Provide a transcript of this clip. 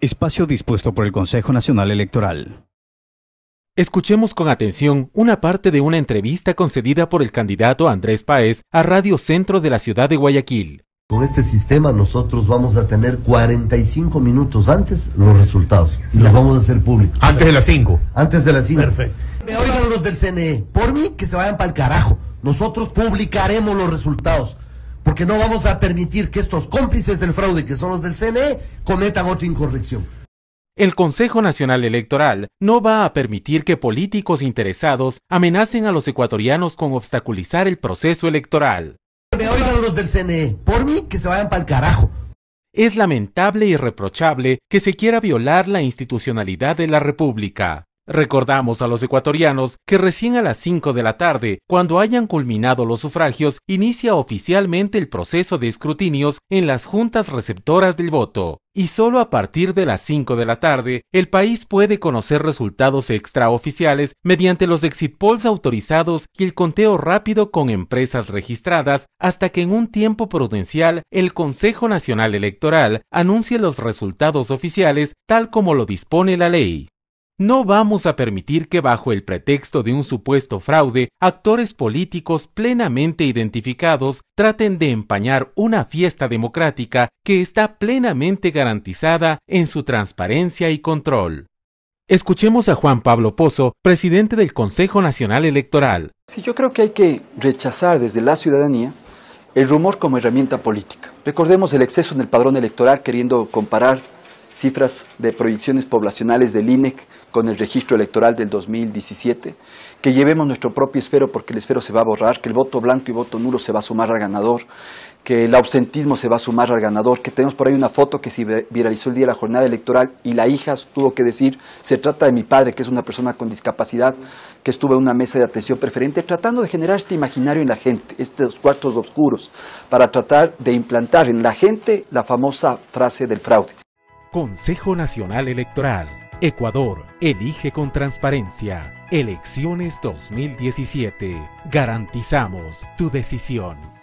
Espacio dispuesto por el Consejo Nacional Electoral. Escuchemos con atención una parte de una entrevista concedida por el candidato Andrés Paez a Radio Centro de la ciudad de Guayaquil. Con este sistema nosotros vamos a tener 45 minutos antes los resultados y los vamos a hacer públicos. Antes de las 5. Antes de las 5. Perfecto. Me oigan los del CNE. Por mí que se vayan para el carajo. Nosotros publicaremos los resultados porque no vamos a permitir que estos cómplices del fraude, que son los del CNE, cometan otra incorrección. El Consejo Nacional Electoral no va a permitir que políticos interesados amenacen a los ecuatorianos con obstaculizar el proceso electoral. Me oigan los del CNE, por mí que se vayan para carajo. Es lamentable y reprochable que se quiera violar la institucionalidad de la República. Recordamos a los ecuatorianos que recién a las 5 de la tarde, cuando hayan culminado los sufragios, inicia oficialmente el proceso de escrutinios en las juntas receptoras del voto y solo a partir de las 5 de la tarde el país puede conocer resultados extraoficiales mediante los exit polls autorizados y el conteo rápido con empresas registradas hasta que en un tiempo prudencial el Consejo Nacional Electoral anuncie los resultados oficiales tal como lo dispone la ley. No vamos a permitir que bajo el pretexto de un supuesto fraude, actores políticos plenamente identificados traten de empañar una fiesta democrática que está plenamente garantizada en su transparencia y control. Escuchemos a Juan Pablo Pozo, presidente del Consejo Nacional Electoral. Sí, yo creo que hay que rechazar desde la ciudadanía el rumor como herramienta política. Recordemos el exceso en el padrón electoral queriendo comparar cifras de proyecciones poblacionales del INEC con el registro electoral del 2017, que llevemos nuestro propio espero porque el espero se va a borrar, que el voto blanco y voto nulo se va a sumar al ganador, que el ausentismo se va a sumar al ganador, que tenemos por ahí una foto que se viralizó el día de la jornada electoral y la hija tuvo que decir, se trata de mi padre, que es una persona con discapacidad, que estuvo en una mesa de atención preferente, tratando de generar este imaginario en la gente, estos cuartos oscuros, para tratar de implantar en la gente la famosa frase del fraude. Consejo Nacional Electoral. Ecuador, elige con transparencia. Elecciones 2017. Garantizamos tu decisión.